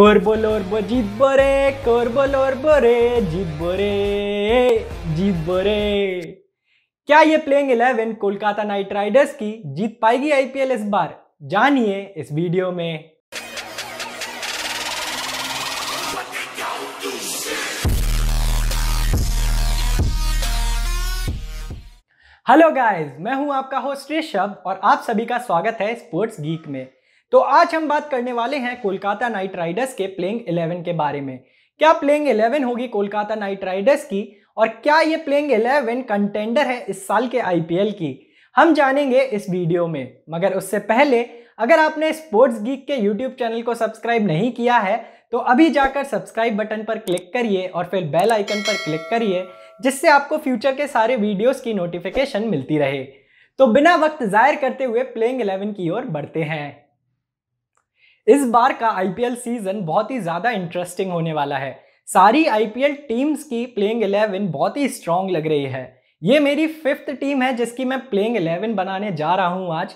রে রে রে क्या ये प्लेइंग 11 कोलकाता नाइट राइडर्स की जीत पाएगी आईपीएल इस बार जानिए इस वीडियो में हेलो गाइस मैं हूं आपका होस्ट ऋषभ और आप सभी का स्वागत है स्पोर्ट्स गीक में तो आज हम बात करने वाले हैं कोलकाता नाइट राइडर्स के प्लेइंग 11 के बारे में क्या प्लेइंग 11 होगी कोलकाता नाइट राइडर्स की और क्या ये प्लेइंग 11 कंटेंडर है इस साल के आईपीएल की हम जानेंगे इस वीडियो में मगर उससे पहले अगर आपने स्पोर्ट्स गीक के यूट्यूब चैनल को सब्सक्राइब नहीं किया है तो अभी जाकर सब्सक्राइब बटन पर क्लिक करिए और फिर बेल आइकन पर क्लिक करिए जिससे आपको फ्यूचर के सारे वीडियोस की नोटिफिकेशन मिलती रहे तो बिना वक्त जाहिर करते हुए प्लेइंग 11 की ओर बढ़ते हैं इस बार का आईपीएल सीजन बहुत ही ज़्यादा इंटरेस्टिंग होने वाला है सारी आईपीएल टीम्स की प्लेइंग इलेवन बहुत ही स्ट्रांग लग रही है ये मेरी फिफ्थ टीम है जिसकी मैं प्लेइंग इलेवन बनाने जा रहा हूँ आज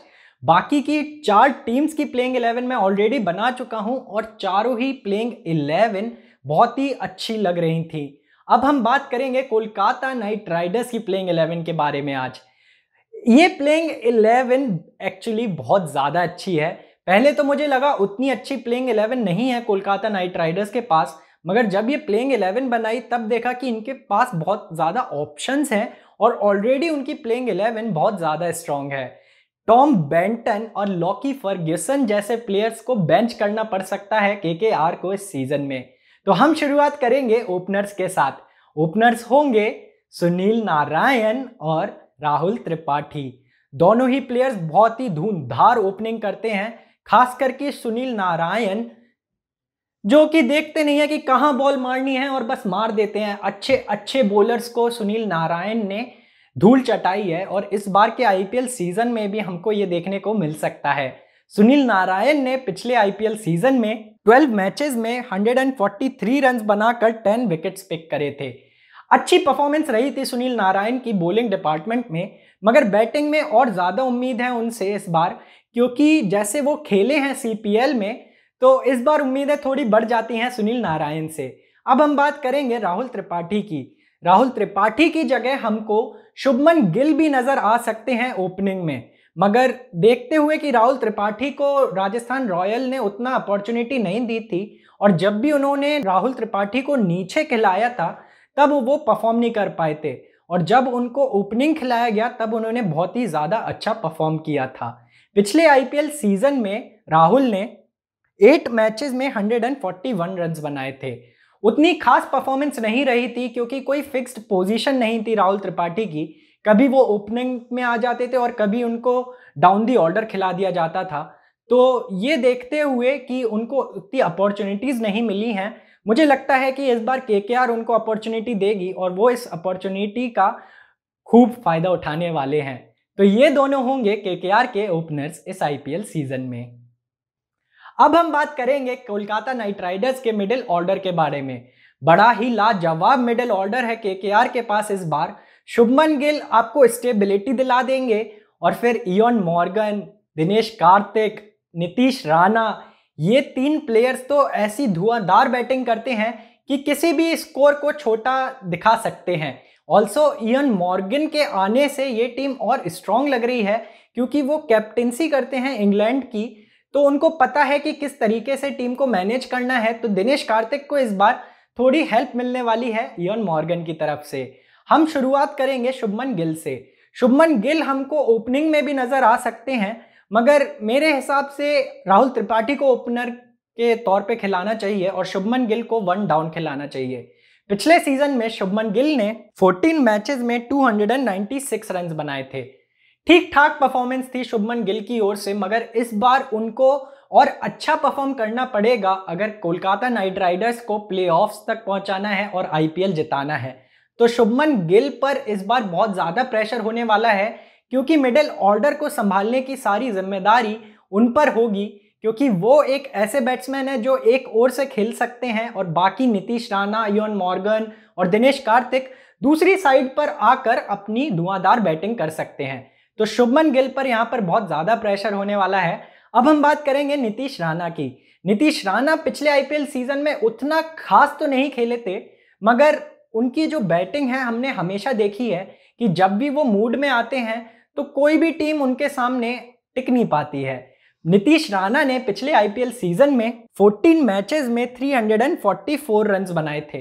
बाकी की चार टीम्स की प्लेइंग इलेवन मैं ऑलरेडी बना चुका हूँ और चारों ही प्लेइंग इलेवन बहुत ही अच्छी लग रही थी अब हम बात करेंगे कोलकाता नाइट राइडर्स की प्लेइंग इलेवन के बारे में आज ये प्लेइंग इलेवन एक्चुअली बहुत ज़्यादा अच्छी है पहले तो मुझे लगा उतनी अच्छी प्लेइंग इलेवन नहीं है कोलकाता नाइट राइडर्स के पास मगर जब ये प्लेइंग इलेवन बनाई तब देखा कि इनके पास बहुत ज़्यादा ऑप्शंस हैं और ऑलरेडी उनकी प्लेइंग इलेवन बहुत ज़्यादा स्ट्रांग है टॉम बेंटन और लॉकी फर्ग्यूसन जैसे प्लेयर्स को बेंच करना पड़ सकता है के को इस सीजन में तो हम शुरुआत करेंगे ओपनर्स के साथ ओपनर्स होंगे सुनील नारायण और राहुल त्रिपाठी दोनों ही प्लेयर्स बहुत ही धूमधार ओपनिंग करते हैं खास करके सुनील नारायण जो कि देखते नहीं है कि कहाँ बॉल मारनी है और बस मार देते हैं अच्छे अच्छे बॉलर्स को सुनील नारायण ने धूल चटाई है और इस बार के आईपीएल सीजन में भी हमको ये देखने को मिल सकता है सुनील नारायण ने पिछले आईपीएल सीजन में 12 मैचेस में 143 रन बनाकर 10 विकेट्स पिक करे थे अच्छी परफॉर्मेंस रही थी सुनील नारायण की बॉलिंग डिपार्टमेंट में मगर बैटिंग में और ज़्यादा उम्मीद है उनसे इस बार क्योंकि जैसे वो खेले हैं सीपीएल में तो इस बार उम्मीदें थोड़ी बढ़ जाती हैं सुनील नारायण से अब हम बात करेंगे राहुल त्रिपाठी की राहुल त्रिपाठी की जगह हमको शुभमन गिल भी नज़र आ सकते हैं ओपनिंग में मगर देखते हुए कि राहुल त्रिपाठी को राजस्थान रॉयल ने उतना अपॉर्चुनिटी नहीं दी थी और जब भी उन्होंने राहुल त्रिपाठी को नीचे खिलाया था तब वो परफॉर्म नहीं कर पाए थे और जब उनको ओपनिंग खिलाया गया तब उन्होंने बहुत ही ज़्यादा अच्छा परफॉर्म किया था पिछले आईपीएल सीजन में राहुल ने एट मैचेस में 141 रन बनाए थे उतनी खास परफॉर्मेंस नहीं रही थी क्योंकि कोई फिक्स्ड पोजीशन नहीं थी राहुल त्रिपाठी की कभी वो ओपनिंग में आ जाते थे और कभी उनको डाउन दी ऑर्डर खिला दिया जाता था तो ये देखते हुए कि उनको उतनी अपॉर्चुनिटीज़ नहीं मिली हैं मुझे लगता है कि इस बार के उनको अपॉर्चुनिटी देगी और वो इस अपॉर्चुनिटी का खूब फ़ायदा उठाने वाले हैं तो ये दोनों होंगे केकेआर के ओपनर्स इस आईपीएल सीजन में अब हम बात करेंगे कोलकाता नाइट राइडर्स के मिडिल ऑर्डर के बारे में बड़ा ही लाजवाब मिडिल ऑर्डर है केकेआर के पास इस बार शुभमन गिल आपको स्टेबिलिटी दिला देंगे और फिर इयोन मॉर्गन दिनेश कार्तिक नीतीश राणा ये तीन प्लेयर्स तो ऐसी धुआंधार बैटिंग करते हैं कि किसी भी स्कोर को छोटा दिखा सकते हैं ऑल्सो इयन मॉर्गन के आने से ये टीम और स्ट्रांग लग रही है क्योंकि वो कैप्टेंसी करते हैं इंग्लैंड की तो उनको पता है कि किस तरीके से टीम को मैनेज करना है तो दिनेश कार्तिक को इस बार थोड़ी हेल्प मिलने वाली है इयन मॉर्गन की तरफ से हम शुरुआत करेंगे शुभमन गिल से शुभमन गिल हमको ओपनिंग में भी नज़र आ सकते हैं मगर मेरे हिसाब से राहुल त्रिपाठी को ओपनर के तौर पे खिलाना चाहिए और शुभमन गिल को वन डाउन खिलाना चाहिए पिछले सीजन में शुभमन गिल ने 14 मैचेस में 296 रन बनाए थे ठीक ठाक परफॉर्मेंस थी शुभमन गिल की ओर से मगर इस बार उनको और अच्छा परफॉर्म करना पड़ेगा अगर कोलकाता नाइट राइडर्स को प्लेऑफ्स तक पहुंचाना है और आईपीएल जिताना है तो शुभमन गिल पर इस बार बहुत ज़्यादा प्रेशर होने वाला है क्योंकि मिडिल ऑर्डर को संभालने की सारी जिम्मेदारी उन पर होगी क्योंकि वो एक ऐसे बैट्समैन है जो एक ओर से खेल सकते हैं और बाकी नीतीश राणा योन मॉर्गन और दिनेश कार्तिक दूसरी साइड पर आकर अपनी धुआंधार बैटिंग कर सकते हैं तो शुभमन गिल पर यहाँ पर बहुत ज़्यादा प्रेशर होने वाला है अब हम बात करेंगे नीतीश राणा की नीतीश राणा पिछले आई सीजन में उतना खास तो नहीं खेले थे मगर उनकी जो बैटिंग है हमने हमेशा देखी है कि जब भी वो मूड में आते हैं तो कोई भी टीम उनके सामने टिक नहीं पाती है नीतीश राणा ने पिछले आईपीएल सीजन में 14 मैचेस में 344 रन्स बनाए थे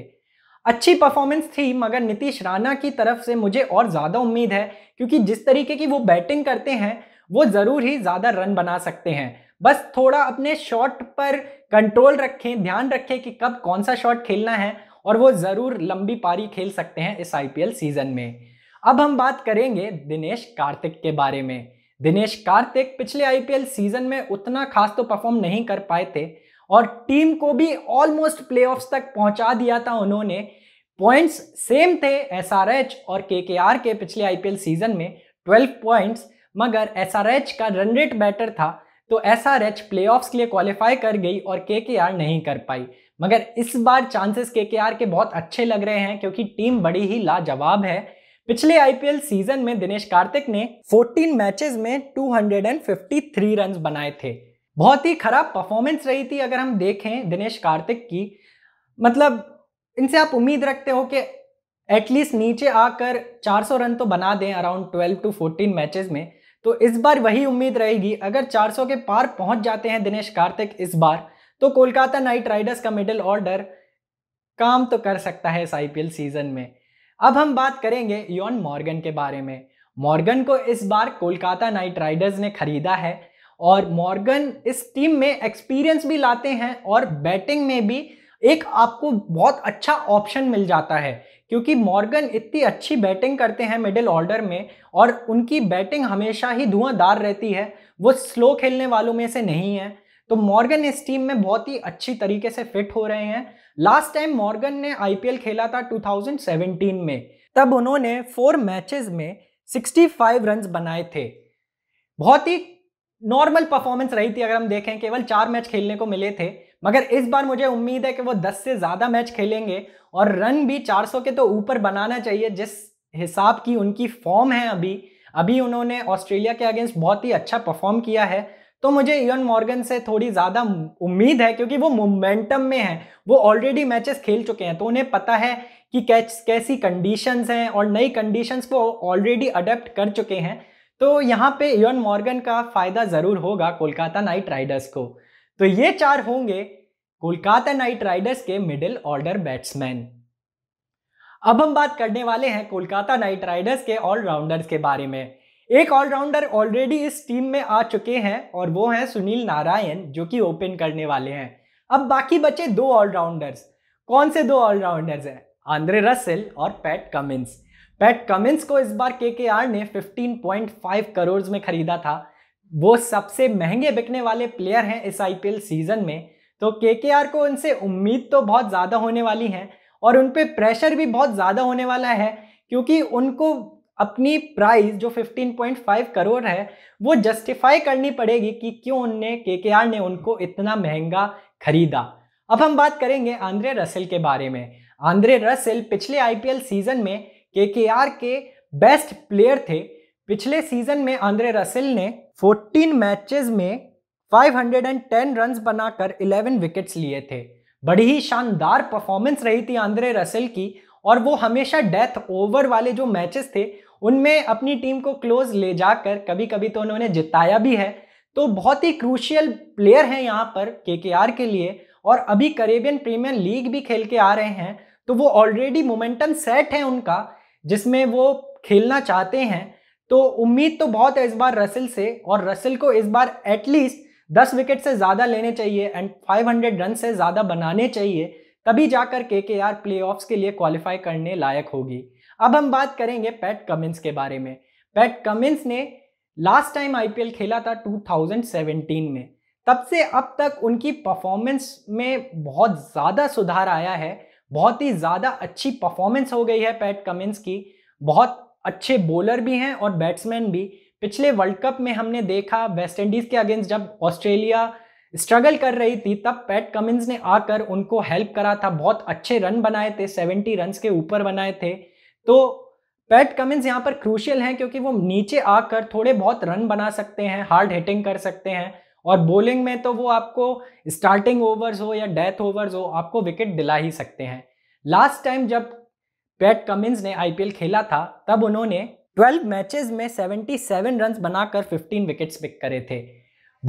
अच्छी परफॉर्मेंस थी मगर नीतीश राणा की तरफ से मुझे और ज़्यादा उम्मीद है क्योंकि जिस तरीके की वो बैटिंग करते हैं वो ज़रूर ही ज़्यादा रन बना सकते हैं बस थोड़ा अपने शॉट पर कंट्रोल रखें ध्यान रखें कि कब कौन सा शॉट खेलना है और वो ज़रूर लंबी पारी खेल सकते हैं इस आईपीएल सीज़न में अब हम बात करेंगे दिनेश कार्तिक के बारे में दिनेश कार्तिक पिछले आईपीएल सीजन में उतना खास तो परफॉर्म नहीं कर पाए थे और टीम को भी ऑलमोस्ट प्लेऑफ्स तक पहुंचा दिया था उन्होंने पॉइंट्स सेम थे एसआरएच और केकेआर के पिछले आईपीएल सीजन में 12 पॉइंट्स मगर एसआरएच का रन रेट बेटर था तो एसआरएच प्लेऑफ्स के लिए क्वालिफाई कर गई और केकेआर नहीं कर पाई मगर इस बार चांसेस केकेआर के बहुत अच्छे लग रहे हैं क्योंकि टीम बड़ी ही लाजवाब है पिछले आईपीएल सीजन में दिनेश कार्तिक ने 14 मैचेस में 253 रन बनाए थे बहुत ही खराब परफॉर्मेंस रही थी अगर हम देखें दिनेश कार्तिक की मतलब इनसे आप उम्मीद रखते हो कि एटलीस्ट नीचे आकर 400 रन तो बना दें अराउंड 12 टू 14 मैचेस में तो इस बार वही उम्मीद रहेगी अगर 400 के पार पहुंच जाते हैं दिनेश कार्तिक इस बार तो कोलकाता नाइट राइडर्स का मिडिल ऑर्डर काम तो कर सकता है इस आईपीएल सीजन में अब हम बात करेंगे योन मॉर्गन के बारे में मॉर्गन को इस बार कोलकाता नाइट राइडर्स ने खरीदा है और मॉर्गन इस टीम में एक्सपीरियंस भी लाते हैं और बैटिंग में भी एक आपको बहुत अच्छा ऑप्शन मिल जाता है क्योंकि मॉर्गन इतनी अच्छी बैटिंग करते हैं मिडिल ऑर्डर में और उनकी बैटिंग हमेशा ही धुआंधार रहती है वो स्लो खेलने वालों में से नहीं है तो मॉर्गन इस टीम में बहुत ही अच्छी तरीके से फिट हो रहे हैं लास्ट टाइम मॉर्गन ने आईपीएल खेला था 2017 में तब उन्होंने फोर मैचेस में 65 रन बनाए थे बहुत ही नॉर्मल परफॉर्मेंस रही थी अगर हम देखें केवल चार मैच खेलने को मिले थे मगर इस बार मुझे उम्मीद है कि वो 10 से ज़्यादा मैच खेलेंगे और रन भी 400 के तो ऊपर बनाना चाहिए जिस हिसाब की उनकी फॉर्म है अभी अभी उन्होंने ऑस्ट्रेलिया के अगेंस्ट बहुत ही अच्छा परफॉर्म किया है तो मुझे इवन मॉर्गन से थोड़ी ज़्यादा उम्मीद है क्योंकि वो मोमेंटम में है वो ऑलरेडी मैचेस खेल चुके हैं तो उन्हें पता है कि कैच कैसी कंडीशंस हैं और नई कंडीशंस वो ऑलरेडी अडेप्ट कर चुके हैं तो यहाँ पे इवन मॉर्गन का फ़ायदा ज़रूर होगा कोलकाता नाइट राइडर्स को तो ये चार होंगे कोलकाता नाइट राइडर्स के मिडिल ऑर्डर बैट्समैन अब हम बात करने वाले हैं कोलकाता नाइट राइडर्स के ऑलराउंडर्स के बारे में एक ऑलराउंडर ऑलरेडी इस टीम में आ चुके हैं और वो हैं सुनील नारायण जो कि ओपन करने वाले हैं अब बाकी बचे दो ऑलराउंडर्स कौन से दो ऑलराउंडर्स हैं आंद्रे रसेल और पैट कमिंस पैट कमिंस को इस बार के ने 15.5 करोड़ में खरीदा था वो सबसे महंगे बिकने वाले प्लेयर हैं इस आईपीएल सीजन में तो के को उनसे उम्मीद तो बहुत ज़्यादा होने वाली है और उन पर प्रेशर भी बहुत ज़्यादा होने वाला है क्योंकि उनको अपनी प्राइस जो 15.5 करोड़ है वो जस्टिफाई करनी पड़ेगी कि क्यों उनने के ने उनको इतना महंगा खरीदा अब हम बात करेंगे आंद्रे रसेल के बारे में आंद्रे रसेल पिछले आईपीएल सीजन में के के बेस्ट प्लेयर थे पिछले सीजन में आंद्रे रसेल ने 14 मैचेस में 510 रन्स बनाकर 11 विकेट्स लिए थे बड़ी ही शानदार परफॉर्मेंस रही थी आंद्रे रसेल की और वो हमेशा डेथ ओवर वाले जो मैचेस थे उनमें अपनी टीम को क्लोज ले जाकर कभी कभी तो उन्होंने जिताया भी है तो बहुत ही क्रूशियल प्लेयर हैं यहाँ पर के के लिए और अभी करेबियन प्रीमियर लीग भी खेल के आ रहे हैं तो वो ऑलरेडी मोमेंटम सेट है उनका जिसमें वो खेलना चाहते हैं तो उम्मीद तो बहुत है इस बार रसिल से और रसिल को इस बार एटलीस्ट दस विकेट से ज़्यादा लेने चाहिए एंड 500 रन से ज़्यादा बनाने चाहिए तभी जाकर के के आर प्ले के लिए क्वालिफाई करने लायक होगी अब हम बात करेंगे पैट कमिंस के बारे में पैट कमिंस ने लास्ट टाइम आईपीएल खेला था 2017 में तब से अब तक उनकी परफॉर्मेंस में बहुत ज़्यादा सुधार आया है बहुत ही ज़्यादा अच्छी परफॉर्मेंस हो गई है पैट कमिंस की बहुत अच्छे बॉलर भी हैं और बैट्समैन भी पिछले वर्ल्ड कप में हमने देखा वेस्ट इंडीज़ के अगेंस्ट जब ऑस्ट्रेलिया स्ट्रगल कर रही थी तब पैट कमिंस ने आकर उनको हेल्प करा था बहुत अच्छे रन बनाए थे सेवेंटी रन्स के ऊपर बनाए थे तो पैट कमिंस यहाँ पर क्रूशियल हैं क्योंकि वो नीचे आकर थोड़े बहुत रन बना सकते हैं हार्ड हिटिंग कर सकते हैं और बॉलिंग में तो वो आपको स्टार्टिंग ओवर्स हो या डेथ ओवर्स हो आपको विकेट दिला ही सकते हैं लास्ट टाइम जब पैट कमिंस ने आईपीएल खेला था तब उन्होंने 12 मैचेस में 77 रन बनाकर फिफ्टीन विकेट्स पिक करे थे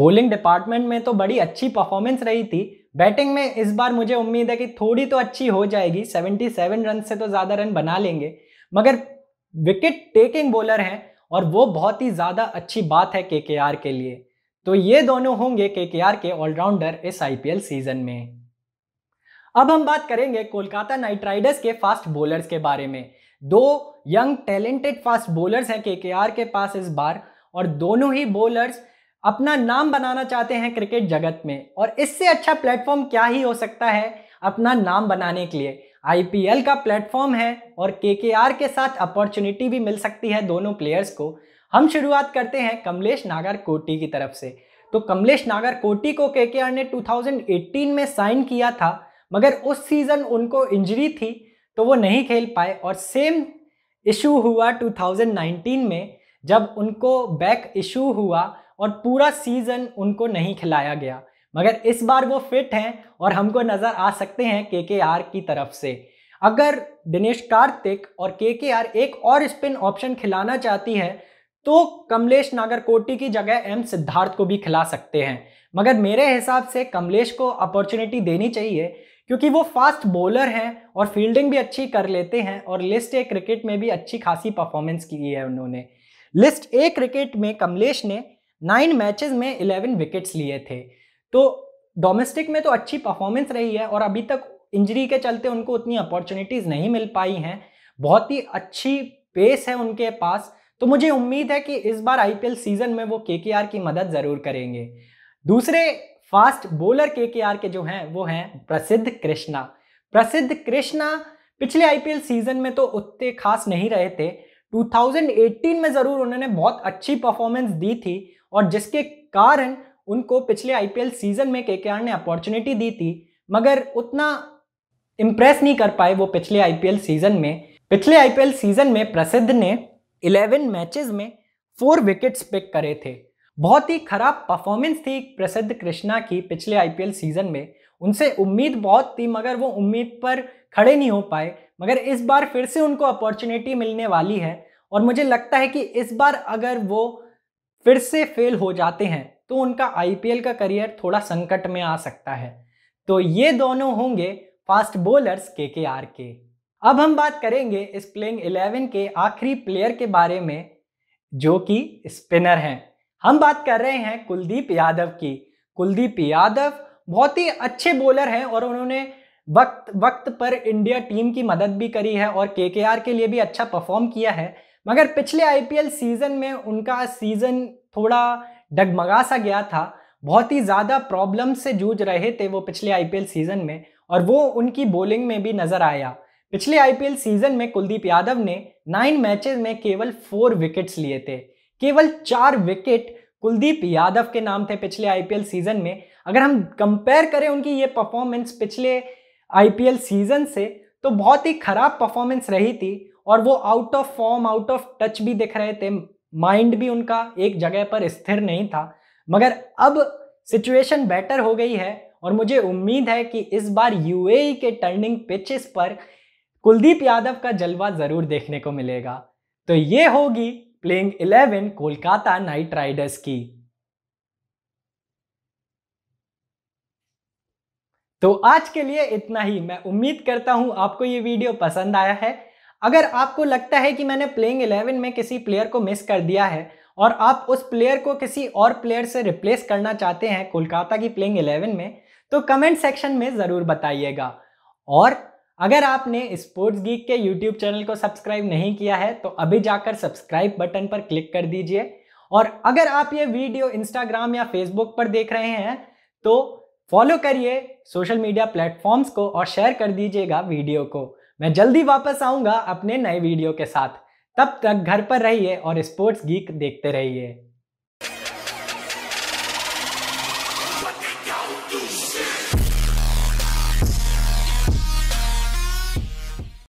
बॉलिंग डिपार्टमेंट में तो बड़ी अच्छी परफॉर्मेंस रही थी बैटिंग में इस बार मुझे उम्मीद है कि थोड़ी तो अच्छी हो जाएगी 77 रन से तो ज़्यादा रन बना लेंगे मगर विकेट टेकिंग बॉलर हैं और वो बहुत ही ज़्यादा अच्छी बात है के के लिए तो ये दोनों होंगे के के ऑलराउंडर इस आईपीएल सीजन में अब हम बात करेंगे कोलकाता नाइट राइडर्स के फास्ट बॉलर्स के बारे में दो यंग टैलेंटेड फास्ट बॉलर्स हैं के के पास इस बार और दोनों ही बॉलर्स अपना नाम बनाना चाहते हैं क्रिकेट जगत में और इससे अच्छा प्लेटफॉर्म क्या ही हो सकता है अपना नाम बनाने के लिए आई का प्लेटफॉर्म है और के के साथ अपॉर्चुनिटी भी मिल सकती है दोनों प्लेयर्स को हम शुरुआत करते हैं कमलेश नागर कोटी की तरफ से तो कमलेश नागर कोटी को के ने 2018 में साइन किया था मगर उस सीज़न उनको इंजरी थी तो वो नहीं खेल पाए और सेम इशू हुआ 2019 में जब उनको बैक इशू हुआ और पूरा सीजन उनको नहीं खिलाया गया मगर इस बार वो फिट हैं और हमको नज़र आ सकते हैं के के आर की तरफ से अगर दिनेश कार्तिक और के के आर एक और स्पिन ऑप्शन खिलाना चाहती है तो कमलेश नागरकोटी की जगह एम सिद्धार्थ को भी खिला सकते हैं मगर मेरे हिसाब से कमलेश को अपॉर्चुनिटी देनी चाहिए क्योंकि वो फास्ट बॉलर हैं और फील्डिंग भी अच्छी कर लेते हैं और लिस्ट ए क्रिकेट में भी अच्छी खासी परफॉर्मेंस की है उन्होंने लिस्ट ए क्रिकेट में कमलेश ने नाइन मैचेस में इलेवन विकेट्स लिए थे तो डोमेस्टिक में तो अच्छी परफॉर्मेंस रही है और अभी तक इंजरी के चलते उनको उतनी अपॉर्चुनिटीज़ नहीं मिल पाई हैं बहुत ही अच्छी पेस है उनके पास तो मुझे उम्मीद है कि इस बार आईपीएल सीजन में वो के की मदद ज़रूर करेंगे दूसरे फास्ट बॉलर के के जो हैं वो हैं प्रसिद्ध कृष्णा प्रसिद्ध कृष्णा पिछले आईपीएल सीजन में तो उतने खास नहीं रहे थे 2018 में ज़रूर उन्होंने बहुत अच्छी परफॉर्मेंस दी थी और जिसके कारण उनको पिछले आईपीएल सीजन में के ने अपॉर्चुनिटी दी थी मगर उतना इम्प्रेस नहीं कर पाए वो पिछले आईपीएल सीजन में पिछले आईपीएल सीजन में प्रसिद्ध ने 11 मैचेस में फोर विकेट्स पिक करे थे बहुत ही खराब परफॉर्मेंस थी प्रसिद्ध कृष्णा की पिछले आईपीएल सीजन में उनसे उम्मीद बहुत थी मगर वो उम्मीद पर खड़े नहीं हो पाए मगर इस बार फिर से उनको अपॉर्चुनिटी मिलने वाली है और मुझे लगता है कि इस बार अगर वो फिर से फेल हो जाते हैं तो उनका आईपीएल का करियर थोड़ा संकट में आ सकता है तो ये दोनों होंगे फास्ट बॉलर्स के के आर के अब हम बात करेंगे इस प्लेइंग इलेवन के आखिरी प्लेयर के बारे में जो कि स्पिनर हैं हम बात कर रहे हैं कुलदीप यादव की कुलदीप यादव बहुत ही अच्छे बॉलर हैं और उन्होंने वक्त वक्त पर इंडिया टीम की मदद भी करी है और के के लिए भी अच्छा परफॉर्म किया है मगर पिछले आईपीएल सीजन में उनका सीजन थोड़ा डगमगा सा गया था बहुत ही ज़्यादा प्रॉब्लम से जूझ रहे थे वो पिछले आईपीएल सीजन में और वो उनकी बॉलिंग में भी नज़र आया पिछले आईपीएल सीजन में कुलदीप यादव ने नाइन मैचेस में केवल फोर विकेट्स लिए थे केवल चार विकेट कुलदीप यादव के नाम थे पिछले आईपीएल सीजन में अगर हम कंपेयर करें उनकी ये परफॉर्मेंस पिछले आईपीएल सीजन से तो बहुत ही खराब परफॉर्मेंस रही थी और वो out of form out of touch भी दिख रहे थे माइंड भी उनका एक जगह पर स्थिर नहीं था मगर अब सिचुएशन बेटर हो गई है और मुझे उम्मीद है कि इस बार यूएई e के टर्निंग पिचेस पर कुलदीप यादव का जलवा ज़रूर देखने को मिलेगा तो ये होगी प्लेइंग 11 कोलकाता नाइट राइडर्स की तो आज के लिए इतना ही मैं उम्मीद करता हूं आपको ये वीडियो पसंद आया है अगर आपको लगता है कि मैंने प्लेइंग इलेवन में किसी प्लेयर को मिस कर दिया है और आप उस प्लेयर को किसी और प्लेयर से रिप्लेस करना चाहते हैं कोलकाता की प्लेइंग इलेवन में तो कमेंट सेक्शन में ज़रूर बताइएगा और अगर आपने स्पोर्ट्स गीक के यूट्यूब चैनल को सब्सक्राइब नहीं किया है तो अभी जाकर सब्सक्राइब बटन पर क्लिक कर दीजिए और अगर आप ये वीडियो इंस्टाग्राम या फेसबुक पर देख रहे हैं तो फॉलो करिए सोशल मीडिया प्लेटफॉर्म्स को और शेयर कर दीजिएगा वीडियो को मैं जल्दी वापस आऊँगा अपने नए वीडियो के साथ तब तक घर पर रहिए और स्पोर्ट्स गीक देखते रहिए